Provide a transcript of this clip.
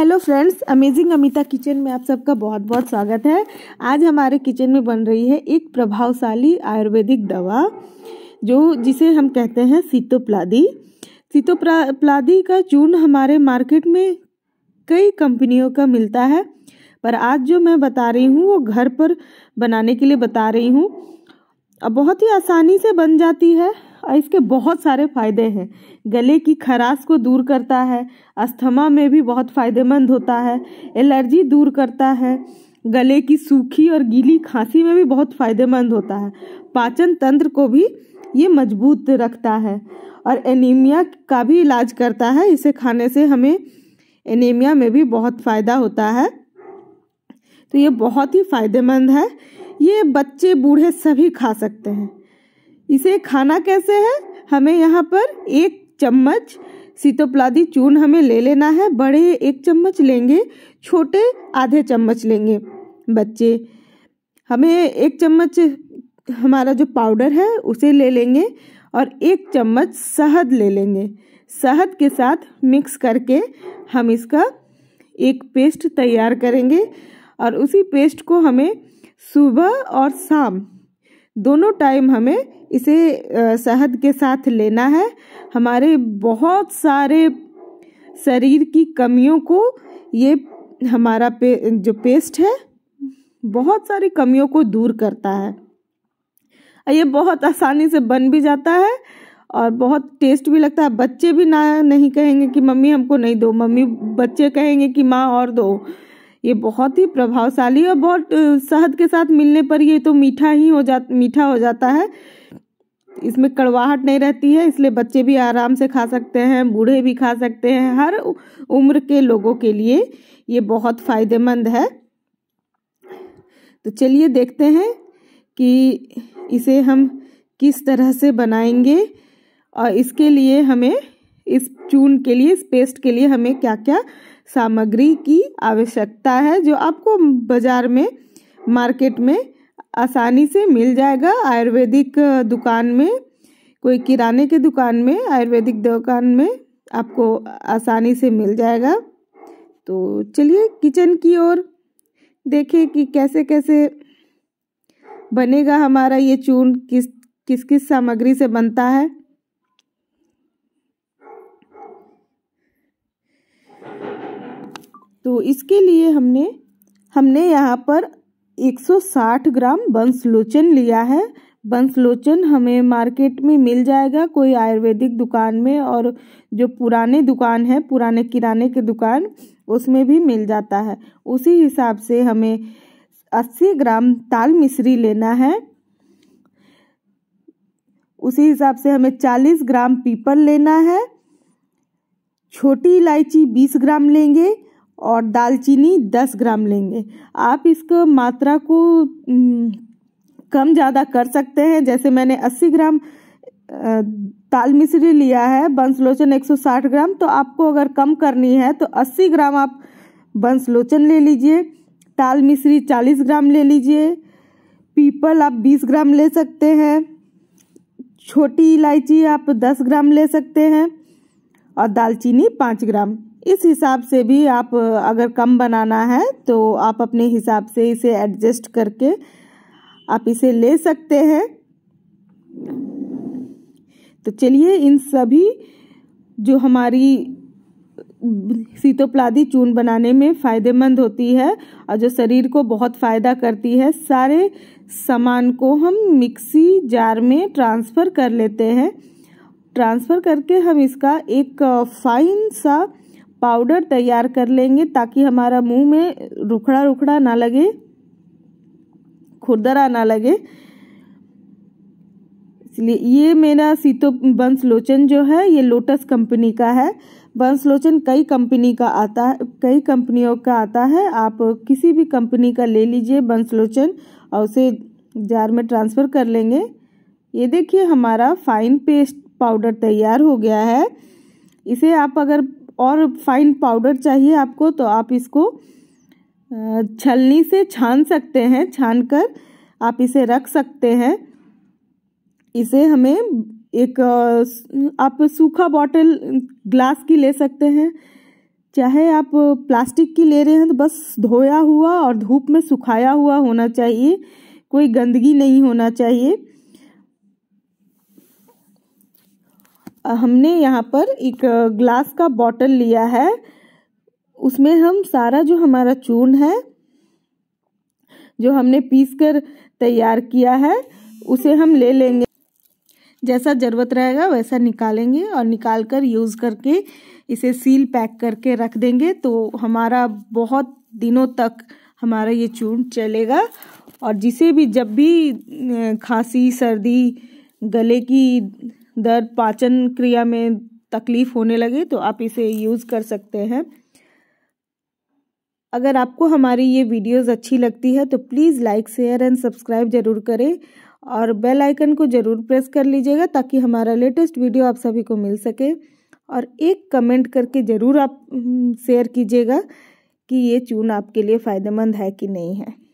hello friends amazing Amita kitchen में आप सबका बहुत बहुत स्वागत है आज हमारे किचन में बन रही है एक प्रभावशाली आयुर्वेदिक दवा जो जिसे हम कहते हैं सीतोप्लादी सीतोप्लादी का चूर्ण हमारे मार्केट में कई कंपनियों का मिलता है पर आज जो मैं बता रही हूँ वो घर पर बनाने के लिए बता रही हूँ बहुत ही आसानी से बन जाती है इसके बहुत सारे फायदे हैं गले की खराश को दूर करता है अस्थमा में भी बहुत फायदेमंद होता है एलर्जी दूर करता है गले की सूखी और गीली खांसी में भी बहुत फायदेमंद होता है पाचन तंत्र को भी ये मजबूत रखता है और एनीमिया का भी इलाज करता है इसे खाने से हमें एनीमिया में भी बहुत फ़ायदा होता है तो ये बहुत ही फायदेमंद है ये बच्चे बूढ़े सभी खा सकते हैं इसे खाना कैसे है हमें यहाँ पर एक चम्मच सीतोपलादी चून हमें ले लेना है बड़े एक चम्मच लेंगे छोटे आधे चम्मच लेंगे बच्चे हमें एक चम्मच हमारा जो पाउडर है उसे ले लेंगे और एक चम्मच शहद ले लेंगे शहद के साथ मिक्स करके हम इसका एक पेस्ट तैयार करेंगे और उसी पेस्ट को हमें सुबह और शाम दोनों टाइम हमें इसे शहद के साथ लेना है हमारे बहुत सारे शरीर की कमियों को ये हमारा पे जो पेस्ट है बहुत सारी कमियों को दूर करता है ये बहुत आसानी से बन भी जाता है और बहुत टेस्ट भी लगता है बच्चे भी ना नहीं कहेंगे कि मम्मी हमको नहीं दो मम्मी बच्चे कहेंगे कि माँ और दो ये बहुत ही प्रभावशाली और बहुत शहद के साथ मिलने पर ये तो मीठा ही हो जा मीठा हो जाता है इसमें कड़वाहट नहीं रहती है इसलिए बच्चे भी आराम से खा सकते हैं बूढ़े भी खा सकते हैं हर उम्र के लोगों के लिए ये बहुत फ़ायदेमंद है तो चलिए देखते हैं कि इसे हम किस तरह से बनाएंगे और इसके लिए हमें इस चून के लिए इस पेस्ट के लिए हमें क्या क्या सामग्री की आवश्यकता है जो आपको बाज़ार में मार्केट में आसानी से मिल जाएगा आयुर्वेदिक दुकान में कोई किराने के दुकान में आयुर्वेदिक दुकान में आपको आसानी से मिल जाएगा तो चलिए किचन की ओर देखें कि कैसे कैसे बनेगा हमारा ये चून किस किस किस सामग्री से बनता है तो इसके लिए हमने हमने यहाँ पर 160 ग्राम बंसलोचन लिया है बंसलोचन हमें मार्केट में मिल जाएगा कोई आयुर्वेदिक दुकान में और जो पुराने दुकान है पुराने किराने के दुकान उसमें भी मिल जाता है उसी हिसाब से हमें 80 ग्राम ताल मिश्री लेना है उसी हिसाब से हमें 40 ग्राम पीपल लेना है छोटी इलायची 20 ग्राम लेंगे और दालचीनी दस ग्राम लेंगे आप इसको मात्रा को कम ज़्यादा कर सकते हैं जैसे मैंने अस्सी ग्राम ताल मिश्री लिया है बंसलोचन 160 ग्राम तो आपको अगर कम करनी है तो 80 ग्राम आप बंसलोचन ले लीजिए ताल मिश्री 40 ग्राम ले लीजिए पीपल आप 20 ग्राम ले सकते हैं छोटी इलायची आप 10 ग्राम ले सकते हैं और दालचीनी 5 ग्राम इस हिसाब से भी आप अगर कम बनाना है तो आप अपने हिसाब से इसे एडजस्ट करके आप इसे ले सकते हैं तो चलिए इन सभी जो हमारी सीतोप्लादी चून बनाने में फ़ायदेमंद होती है और जो शरीर को बहुत फ़ायदा करती है सारे सामान को हम मिक्सी जार में ट्रांसफ़र कर लेते हैं ट्रांसफ़र करके हम इसका एक फाइन सा पाउडर तैयार कर लेंगे ताकि हमारा मुंह में रुखड़ा रुखड़ा ना लगे खुरदरा ना लगे इसलिए ये मेरा सीतो बंस लोचन जो है ये लोटस कंपनी का है बंस लोचन कई कंपनी का आता है कई कंपनियों का आता है आप किसी भी कंपनी का ले लीजिए बंस लोचन और उसे जार में ट्रांसफ़र कर लेंगे ये देखिए हमारा फाइन पेस्ट पाउडर तैयार हो गया है इसे आप अगर और फाइन पाउडर चाहिए आपको तो आप इसको छलनी से छान सकते हैं छान कर आप इसे रख सकते हैं इसे हमें एक आप सूखा बॉटल ग्लास की ले सकते हैं चाहे आप प्लास्टिक की ले रहे हैं तो बस धोया हुआ और धूप में सुखाया हुआ होना चाहिए कोई गंदगी नहीं होना चाहिए हमने यहाँ पर एक ग्लास का बॉटल लिया है उसमें हम सारा जो हमारा चूर्ण है जो हमने पीस कर तैयार किया है उसे हम ले लेंगे जैसा ज़रूरत रहेगा वैसा निकालेंगे और निकाल कर यूज़ करके इसे सील पैक करके रख देंगे तो हमारा बहुत दिनों तक हमारा ये चूर्ण चलेगा और जिसे भी जब भी खांसी सर्दी गले की दर्द पाचन क्रिया में तकलीफ होने लगे तो आप इसे यूज़ कर सकते हैं अगर आपको हमारी ये वीडियोस अच्छी लगती है तो please like share and subscribe ज़रूर करें और बेल आइकन को ज़रूर प्रेस कर लीजिएगा ताकि हमारा लेटेस्ट वीडियो आप सभी को मिल सके और एक कमेंट करके ज़रूर आप शेयर कीजिएगा कि ये चून आपके लिए फ़ायदेमंद है कि नहीं है